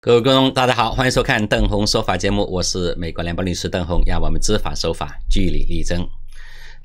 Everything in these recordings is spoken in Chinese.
各位观众，大家好，欢迎收看邓红说法节目，我是美国联邦律师邓红，让我们知法守法，据理力争。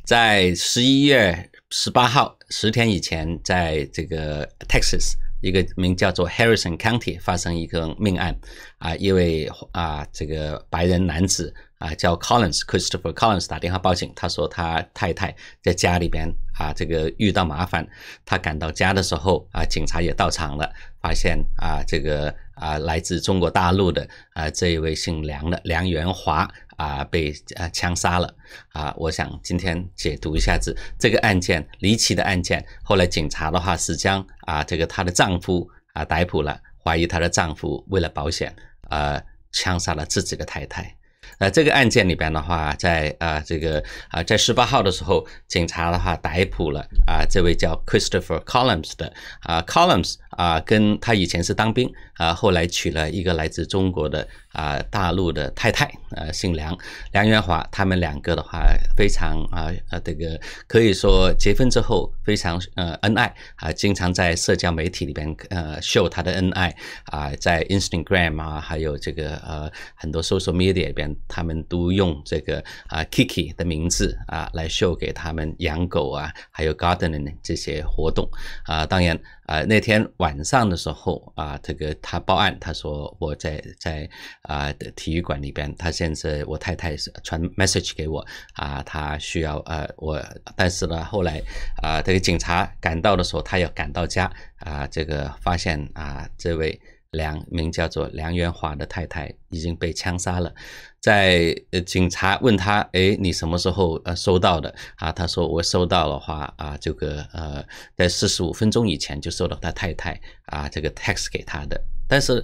在十一月十八号十天以前，在这个 Texas 一个名叫做 Harrison County 发生一个命案啊，一位啊这个白人男子啊叫 Collins Christopher Collins 打电话报警，他说他太太在家里边啊这个遇到麻烦，他赶到家的时候啊警察也到场了，发现啊这个。啊，来自中国大陆的啊这一位姓梁的梁元华啊，被啊枪杀了啊。我想今天解读一下子这个案件离奇的案件。后来警察的话是将啊这个她的丈夫啊逮捕了，怀疑她的丈夫为了保险啊枪杀了自己的太太。那这个案件里边的话，在啊这个啊在十八号的时候，警察的话逮捕了啊这位叫 Christopher Collins 的啊 Collins。啊，跟他以前是当兵啊，后来娶了一个来自中国的啊大陆的太太，呃，姓梁，梁元华。他们两个的话，非常啊，呃，这个可以说结婚之后非常呃恩爱啊，经常在社交媒体里边呃秀他的恩爱啊，在 Instagram 啊，还有这个呃很多 social media 里边，他们都用这个啊 Kiki 的名字啊来秀给他们养狗啊，还有 gardening 这些活动啊。当然啊，那天。晚上的时候啊，这个他报案，他说我在在啊体育馆里边，他现在我太太传 message 给我啊，他需要呃我，但是呢后来啊这个警察赶到的时候，他要赶到家啊，这个发现啊这位。梁名叫做梁元华的太太已经被枪杀了，在呃，警察问他，哎，你什么时候呃收到的？啊，他说我收到的话啊，这个呃，在四十五分钟以前就收到他太太啊这个 text 给他的，但是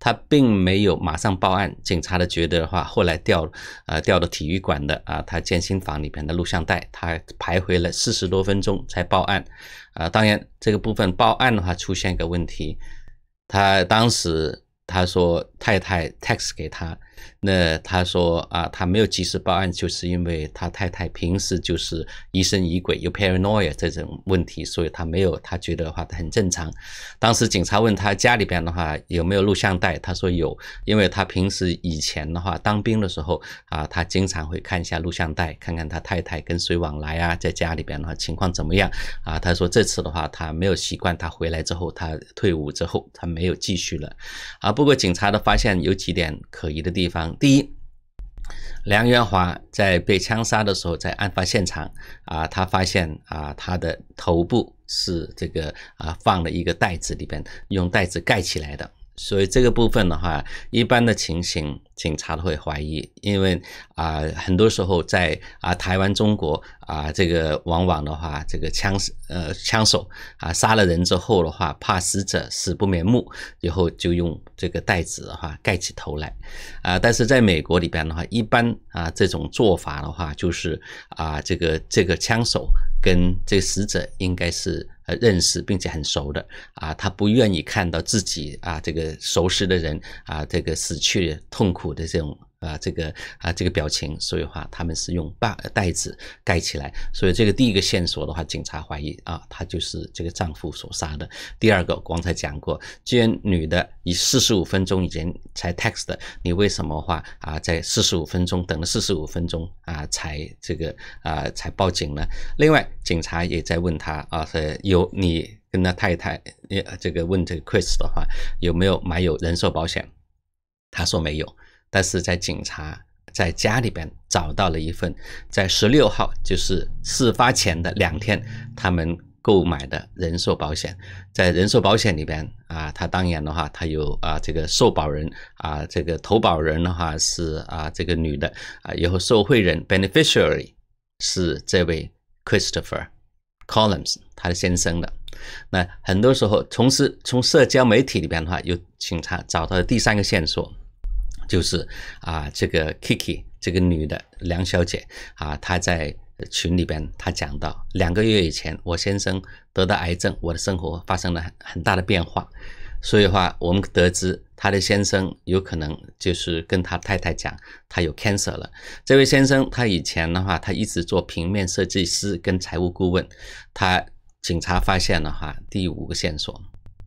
他并没有马上报案。警察的觉得的话，后来调啊调到体育馆的啊，他健身房里边的录像带，他徘徊了四十多分钟才报案啊。当然，这个部分报案的话出现一个问题。他当时他说。太太 text 给他，那他说啊，他没有及时报案，就是因为他太太平时就是疑神疑鬼，有 paranoia 这种问题，所以他没有，他觉得的话很正常。当时警察问他家里边的话有没有录像带，他说有，因为他平时以前的话当兵的时候啊，他经常会看一下录像带，看看他太太跟谁往来啊，在家里边的话情况怎么样啊。他说这次的话他没有习惯，他回来之后，他退伍之后他没有继续了啊。不过警察的。发现有几点可疑的地方。第一，梁元华在被枪杀的时候，在案发现场啊，他发现啊，他的头部是这个啊，放了一个袋子里边，用袋子盖起来的。所以这个部分的话，一般的情形。警察都会怀疑，因为啊，很多时候在啊台湾、中国啊，这个往往的话，这个枪呃枪手啊杀了人之后的话，怕死者死不瞑目，以后就用这个袋子的话盖起头来啊。但是在美国里边的话，一般啊这种做法的话，就是啊这个这个枪手跟这死者应该是呃，认识并且很熟的啊，他不愿意看到自己啊这个熟识的人啊这个死去的痛苦。的这种啊，这个啊，这个表情，所以话他们是用把袋子盖起来，所以这个第一个线索的话，警察怀疑啊，他就是这个丈夫所杀的。第二个，刚才讲过，既然女的以四十五分钟以前才 text，你为什么话啊，在四十五分钟等了四十五分钟啊，才这个啊才报警呢？另外，警察也在问他啊，有你跟他太太这个问这个 Chris 的话，有没有买有人寿保险？他说没有。但是在警察在家里边找到了一份，在十六号，就是事发前的两天，他们购买的人寿保险，在人寿保险里边啊，他当然的话，他有啊这个受保人啊，这个投保人的话是啊这个女的啊，以后受贿人 beneficiary 是这位 Christopher Collins，他的先生的。那很多时候，从事从社交媒体里边的话，有警察找到了第三个线索。就是啊，这个 Kiki 这个女的梁小姐啊，她在群里边她讲到，两个月以前我先生得到癌症，我的生活发生了很大的变化。所以话，我们得知她的先生有可能就是跟她太太讲，他有 cancer 了。这位先生他以前的话，他一直做平面设计师跟财务顾问。他警察发现了哈第五个线索。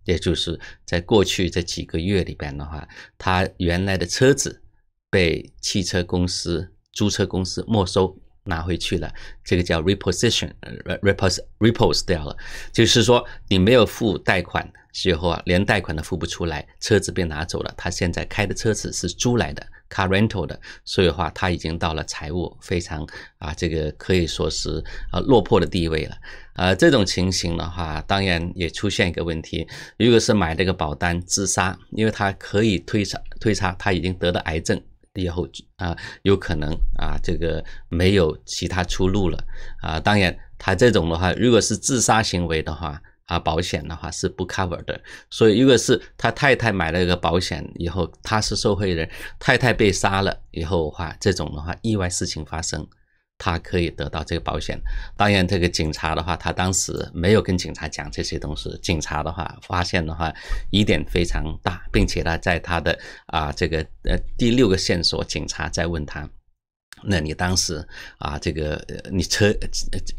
也就是在过去这几个月里边的话，他原来的车子被汽车公司、租车公司没收拿回去了，这个叫 repossession，repos repos 掉了，就是说你没有付贷款，最后啊连贷款都付不出来，车子被拿走了，他现在开的车子是租来的。car rental 的，所以的话，他已经到了财务非常啊，这个可以说是啊落魄的地位了。呃，这种情形的话，当然也出现一个问题，如果是买这个保单自杀，因为他可以推查推查他已经得了癌症以后啊，有可能啊这个没有其他出路了啊。当然，他这种的话，如果是自杀行为的话。啊，保险的话是不 cover 的，所以如果是他太太买了一个保险以后，他是受害人，太太被杀了以后的话，这种的话意外事情发生，他可以得到这个保险。当然，这个警察的话，他当时没有跟警察讲这些东西，警察的话发现的话疑点非常大，并且他在他的啊这个呃第六个线索，警察在问他。那你当时啊，这个你车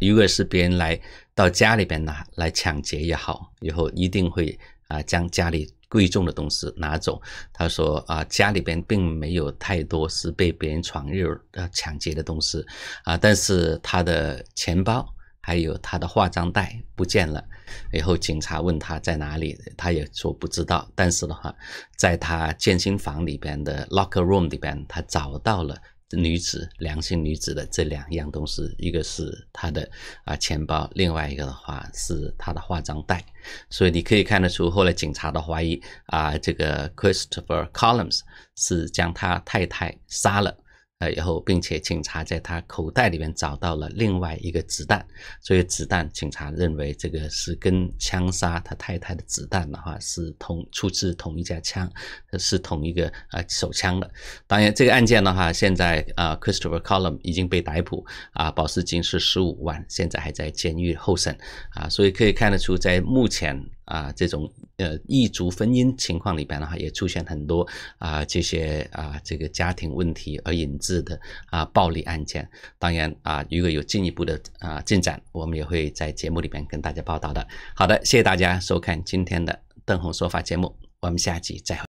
如果是别人来到家里边拿来抢劫也好，以后一定会啊将家里贵重的东西拿走。他说啊，家里边并没有太多是被别人闯入呃抢劫的东西啊，但是他的钱包还有他的化妆袋不见了。以后警察问他在哪里，他也说不知道。但是的话，在他健身房里边的 locker room 里边，他找到了。女子，良心女子的这两样东西，一个是她的啊钱包，另外一个的话是她的化妆袋，所以你可以看得出，后来警察的怀疑啊，这个 Christopher Collins 是将他太太杀了。呃，然后并且警察在他口袋里面找到了另外一个子弹，所以子弹警察认为这个是跟枪杀他太太的子弹的话是同出自同一家枪，是同一个啊手枪的。当然，这个案件的话，现在啊 Christopher c o l u m n 已经被逮捕啊，保释金是十五万，现在还在监狱候审啊，所以可以看得出在目前。啊，这种呃异族婚姻情况里边的话，也出现很多啊这些啊这个家庭问题而引致的啊暴力案件。当然啊，如果有进一步的啊进展，我们也会在节目里边跟大家报道的。好的，谢谢大家收看今天的邓红说法节目，我们下期再会。